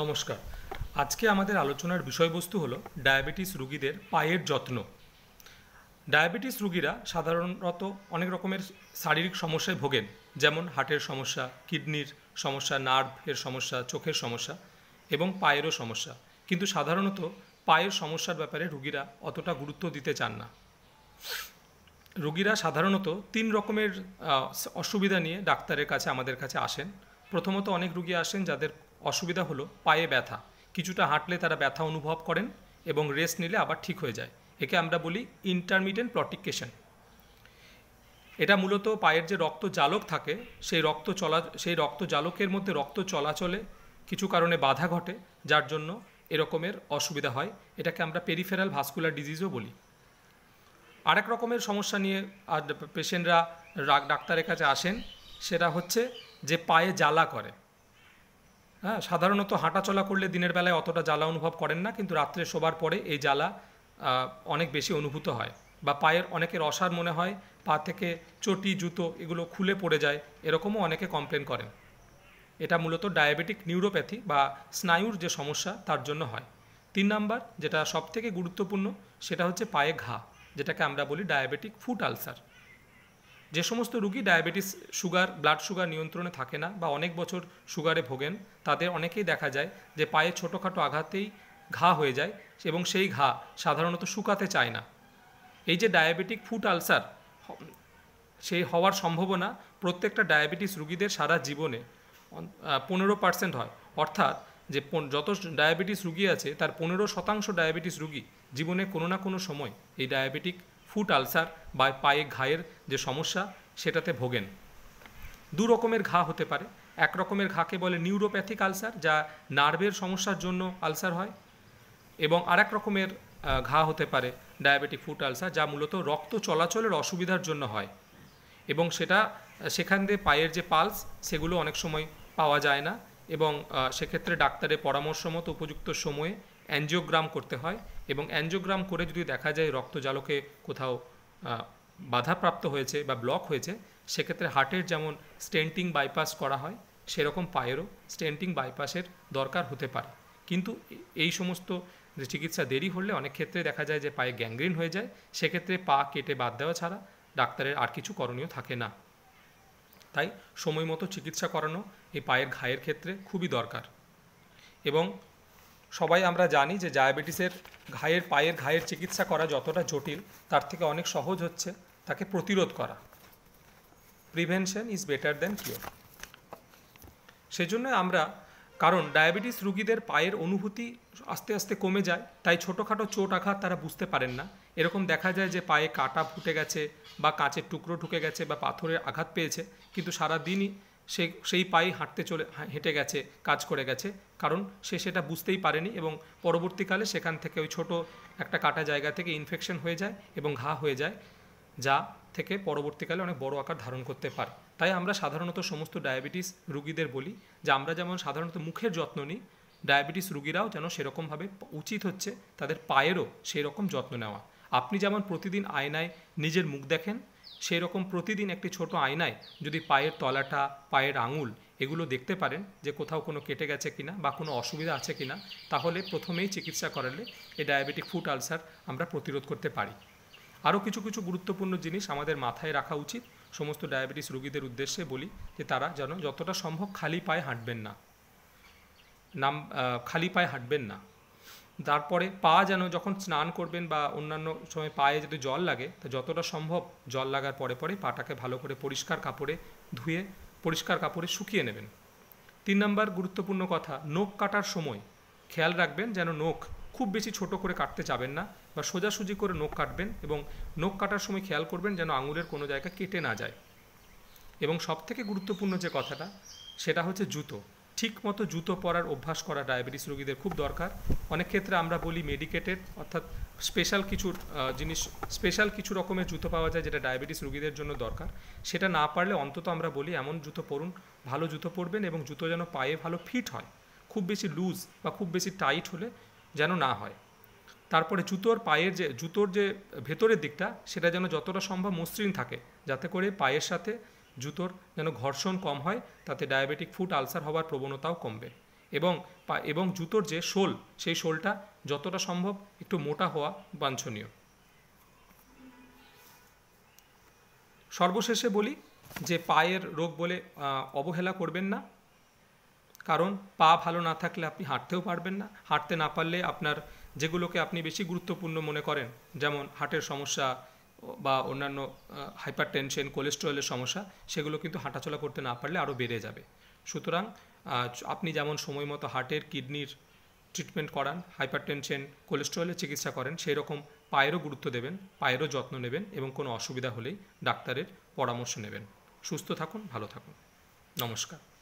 নমস্কার আজকে আমাদের আলোচনার বিষয়বস্তু হলো ডায়াবেটিস রুগীদের পায়ের যত্ন ডায়াবেটিস রুগীরা সাধারণত অনেক রকমের শারীরিক সমস্যায় ভোগেন যেমন হার্টের সমস্যা কিডনির সমস্যা নার্ভের সমস্যা চোখের সমস্যা এবং পায়েরও সমস্যা কিন্তু সাধারণত পায়ের সমস্যার ব্যাপারে রুগীরা অতটা গুরুত্ব দিতে চান না রুগীরা সাধারণত তিন রকমের অসুবিধা নিয়ে ডাক্তারের কাছে আমাদের কাছে আসেন প্রথমত অনেক রুগী আসেন যাদের অসুবিধা হলো পায়ে ব্যথা কিছুটা হাঁটলে তারা ব্যথা অনুভব করেন এবং রেস্ট নিলে আবার ঠিক হয়ে যায় একে আমরা বলি ইন্টারমিডিয়েন্ট প্লটিকেশন এটা মূলত পায়ের যে রক্ত জালক থাকে সেই রক্ত চলা সেই রক্ত জালকের মধ্যে রক্ত চলাচলে কিছু কারণে বাধা ঘটে যার জন্য এরকমের অসুবিধা হয় এটাকে আমরা পেরিফেরাল ভাস্কুলার ডিজিজও বলি আরেক রকমের সমস্যা নিয়ে আর পেশেন্টরা ডাক্তারের কাছে আসেন সেটা হচ্ছে যে পায়ে জ্বালা করে হ্যাঁ সাধারণত হাঁটা চলা করলে দিনের বেলায় অতটা জ্বালা অনুভব করেন না কিন্তু রাত্রে শোবার পরে এই জ্বালা অনেক বেশি অনুভূত হয় বা পায়ের অনেকের অসার মনে হয় পা থেকে চটি জুতো এগুলো খুলে পড়ে যায় এরকমও অনেকে কমপ্লেন করেন এটা মূলত ডায়াবেটিক নিউরোপ্যাথি বা স্নায়ুর যে সমস্যা তার জন্য হয় তিন নাম্বার যেটা সবথেকে গুরুত্বপূর্ণ সেটা হচ্ছে পায়ে ঘা যেটাকে আমরা বলি ডায়াবেটিক ফুট আলসার যে সমস্ত রুগী ডায়াবেটিস সুগার ব্লাড সুগার নিয়ন্ত্রণে থাকে না বা অনেক বছর সুগারে ভোগেন তাদের অনেকেই দেখা যায় যে পায়ে ছোটোখাটো আঘাতেই ঘা হয়ে যায় এবং সেই ঘা সাধারণত শুকাতে চায় না এই যে ডায়াবেটিক ফুট আলসার সেই হওয়ার সম্ভাবনা প্রত্যেকটা ডায়াবেটিস রুগীদের সারা জীবনে পনেরো পার্সেন্ট হয় অর্থাৎ যে যত ডায়াবেটিস রুগী আছে তার পনেরো শতাংশ ডায়াবেটিস রুগী জীবনে কোনো না কোনো সময় এই ডায়াবেটিক ফুট আলসার বা পায়ে ঘায়ের যে সমস্যা সেটাতে ভোগেন দু রকমের ঘা হতে পারে এক রকমের ঘাকে বলে নিউরোপ্যাথিক আলসার যা নার্ভের সমস্যার জন্য আলসার হয় এবং আরেক রকমের ঘা হতে পারে ডায়াবেটিক ফুট আলসার যা মূলত রক্ত চলাচলের অসুবিধার জন্য হয় এবং সেটা সেখান দিয়ে পায়ের যে পালস সেগুলো অনেক সময় পাওয়া যায় না এবং সেক্ষেত্রে ডাক্তারের পরামর্শ মতো উপযুক্ত সময়ে অ্যাঞ্জিওগ্রাম করতে হয় এবং অ্যানজিওগ্রাম করে যদি দেখা যায় রক্তজালকে কোথাও বাধাপ্রাপ্ত হয়েছে বা ব্লক হয়েছে সেক্ষেত্রে হার্টের যেমন স্টেন্টিং বাইপাস করা হয় সেরকম পায়েরও স্টেন্টিং বাইপাসের দরকার হতে পারে কিন্তু এই সমস্ত যে চিকিৎসা দেরি হলে অনেক ক্ষেত্রে দেখা যায় যে পায়ে গ্যাংগ্রিন হয়ে যায় সেক্ষেত্রে পা কেটে বাদ দেওয়া ছাড়া ডাক্তারের আর কিছু করণীয় থাকে না তাই সময় মতো চিকিৎসা করানো এই পায়ের ঘায়ের ক্ষেত্রে খুবই দরকার এবং সবাই আমরা জানি যে ডায়াবেটিসের ঘায়ের পায়ের ঘায়ের চিকিৎসা করা যতটা জটিল তার থেকে অনেক সহজ হচ্ছে তাকে প্রতিরোধ করা prevention is better than cure সেজন্য আমরা কারণ ডায়াবেটিস রুগীদের পায়ের অনুভূতি আস্তে আস্তে কমে যায় তাই ছোটোখাটো চোট আঘাত তারা বুঝতে পারেন না এরকম দেখা যায় যে পায়ে কাটা ফুটে গেছে বা কাঁচের টুকরো ঢুকে গেছে বা পাথরের আঘাত পেয়েছে কিন্তু সারা দিনই সে সেই পায়ে হাঁটতে চলে হ্যাঁ, হেঁটে গেছে কাজ করে গেছে কারণ সে সেটা বুঝতেই পারেনি এবং পরবর্তীকালে সেখান থেকে ওই ছোট একটা কাটা জায়গা থেকে ইনফেকশন হয়ে যায় এবং ঘা হয়ে যায় যা থেকে পরবর্তীকালে অনেক বড় আকার ধারণ করতে পারে তাই আমরা সাধারণত সমস্ত ডায়াবেটিস রুগীদের বলি যে আমরা যেমন সাধারণত মুখের যত্ন নিই ডায়াবেটিস রুগীরাও যেন সেরকমভাবে উচিত হচ্ছে তাদের পায়েরও সেই রকম যত্ন নেওয়া আপনি যেমন প্রতিদিন আয়নায় নিজের মুখ দেখেন সেই রকম প্রতিদিন একটি ছোট আয়নায় যদি পায়ের তলাটা পায়ের আঙুল এগুলো দেখতে পারেন যে কোথাও কোনো কেটে গেছে কিনা বা কোনো অসুবিধা আছে কিনা তাহলে প্রথমেই চিকিৎসা করালে এই ডায়াবেটিক ফুট আলসার আমরা প্রতিরোধ করতে পারি আরও কিছু কিছু গুরুত্বপূর্ণ জিনিস আমাদের মাথায় রাখা উচিত সমস্ত ডায়াবেটিস রোগীদের উদ্দেশ্যে বলি যে তারা যেন যতটা সম্ভব খালি পায়ে হাঁটবেন না নাম খালি পায়ে হাঁটবেন না তারপরে পা যেন যখন স্নান করবেন বা অন্যান্য সময় পায়ে যদি জল লাগে তো যতটা সম্ভব জল লাগার পরে পরে পাটাকে ভালো করে পরিষ্কার কাপড়ে ধুয়ে পরিষ্কার কাপড়ে শুকিয়ে নেবেন তিন নম্বর গুরুত্বপূর্ণ কথা নখ কাটার সময় খেয়াল রাখবেন যেন নখ খুব বেশি ছোট করে কাটতে যাবেন না বা সোজাসুজি করে নখ কাটবেন এবং নখ কাটার সময় খেয়াল করবেন যেন আঙুলের কোনো জায়গা কেটে না যায় এবং সবথেকে গুরুত্বপূর্ণ যে কথাটা সেটা হচ্ছে জুতো ঠিকমতো জুতো পরার অভ্যাস করা ডায়াবেটিস রোগীদের খুব দরকার অনেক ক্ষেত্রে আমরা বলি মেডিকেটেড অর্থাৎ স্পেশাল কিছু জিনিস স্পেশাল কিছু রকমের জুতো পাওয়া যায় যেটা ডায়াবেটিস রোগীদের জন্য দরকার সেটা না পারলে অন্তত আমরা বলি এমন জুতো পরুন ভালো জুতো পরবেন এবং জুতো যেন পায়ে ভালো ফিট হয় খুব বেশি লুজ বা খুব বেশি টাইট হলে যেন না হয় তারপরে জুতোর পায়ের যে জুতোর যে ভেতরের দিকটা সেটা যেন যতটা সম্ভব মসৃণ থাকে যাতে করে পায়ের সাথে জুতোর যেন ঘর্ষণ কম হয় তাতে ডায়াবেটিক ফুট আলসার হওয়ার প্রবণতাও কমবে এবং এবং জুতোর যে শোল সেই শোলটা যতটা সম্ভব একটু মোটা হওয়া বাঞ্ছনীয় সর্বশেষে বলি যে পায়ের রোগ বলে অবহেলা করবেন না কারণ পা ভালো না থাকলে আপনি হাঁটতেও পারবেন না হাঁটতে না পারলে আপনার যেগুলোকে আপনি বেশি গুরুত্বপূর্ণ মনে করেন যেমন হাটের সমস্যা বা অন্যান্য হাইপার টেনশন কোলেস্ট্রলের সমস্যা সেগুলো কিন্তু হাঁটাচলা করতে না পারলে আরও বেড়ে যাবে সুতরাং আপনি যেমন সময় মতো হার্টের কিডনির ট্রিটমেন্ট করান হাইপার টেনশন কোলেস্ট্রলের চিকিৎসা করেন সেই রকম পায়েরও গুরুত্ব দেবেন পায়েরও যত্ন নেবেন এবং কোনো অসুবিধা হলেই ডাক্তারের পরামর্শ নেবেন সুস্থ থাকুন ভালো থাকুন নমস্কার